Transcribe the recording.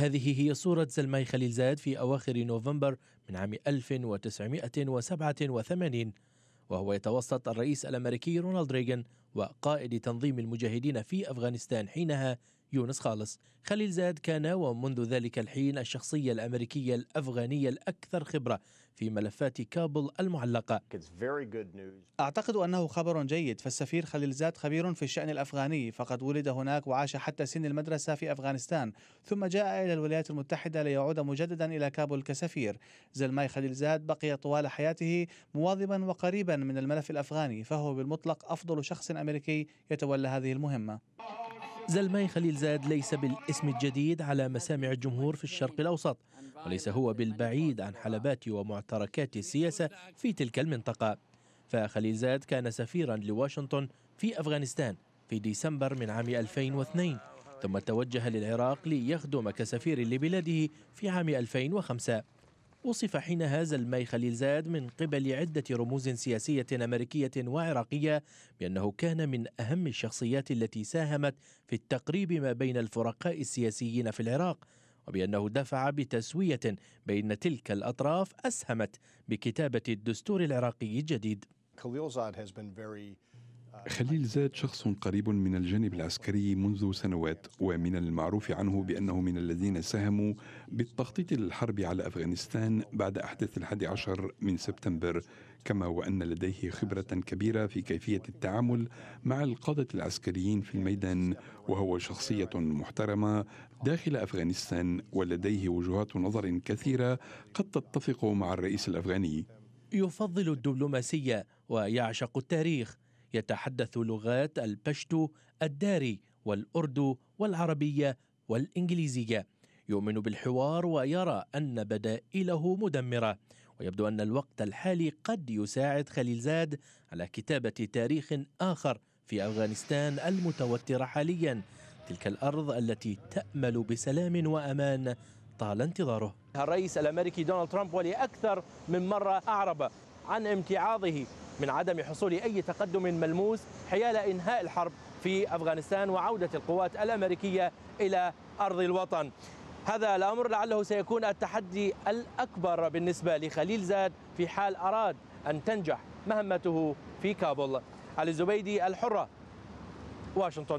هذه هي صورة زلمي خليل زاد في أواخر نوفمبر من عام 1987 وهو يتوسط الرئيس الأمريكي رونالد ريغان وقائد تنظيم المجاهدين في أفغانستان حينها يونس خالص خليل زاد كان ومنذ ذلك الحين الشخصية الأمريكية الأفغانية الأكثر خبرة في ملفات كابل المعلقة أعتقد أنه خبر جيد فالسفير خليل زاد خبير في الشأن الأفغاني فقد ولد هناك وعاش حتى سن المدرسة في أفغانستان ثم جاء إلى الولايات المتحدة ليعود مجددا إلى كابل كسفير زلماي خليل زاد بقي طوال حياته مواظبا وقريبا من الملف الأفغاني فهو بالمطلق أفضل شخص أمريكي يتولى هذه المهمة زلماي خليل زاد ليس بالاسم الجديد على مسامع الجمهور في الشرق الأوسط وليس هو بالبعيد عن حلبات ومعتركات السياسة في تلك المنطقة فخليل زاد كان سفيرا لواشنطن في أفغانستان في ديسمبر من عام 2002 ثم توجه للعراق ليخدم كسفير لبلاده في عام 2005 وصف حين هذا الماي خليل زاد من قبل عدة رموز سياسية أمريكية وعراقية بأنه كان من أهم الشخصيات التي ساهمت في التقريب ما بين الفرقاء السياسيين في العراق وبأنه دفع بتسوية بين تلك الأطراف أسهمت بكتابة الدستور العراقي الجديد. has been very خليل زاد شخص قريب من الجانب العسكري منذ سنوات ومن المعروف عنه بأنه من الذين ساهموا بالتخطيط للحرب على أفغانستان بعد أحداث الحادي عشر من سبتمبر كما وأن لديه خبرة كبيرة في كيفية التعامل مع القادة العسكريين في الميدان وهو شخصية محترمة داخل أفغانستان ولديه وجهات نظر كثيرة قد تتفق مع الرئيس الأفغاني يفضل الدبلوماسية ويعشق التاريخ يتحدث لغات البشتو الداري والأردو والعربية والإنجليزية يؤمن بالحوار ويرى أن بدائله مدمرة ويبدو أن الوقت الحالي قد يساعد خليل زاد على كتابة تاريخ آخر في أفغانستان المتوترة حاليا تلك الأرض التي تأمل بسلام وأمان طال انتظاره الرئيس الأمريكي دونالد ترامب ولأكثر من مرة أعرب عن امتعاضه من عدم حصول أي تقدم ملموس حيال إنهاء الحرب في أفغانستان وعودة القوات الأمريكية إلى أرض الوطن هذا الأمر لعله سيكون التحدي الأكبر بالنسبة لخليل زاد في حال أراد أن تنجح مهمته في كابول علي الزبيدي الحرة واشنطن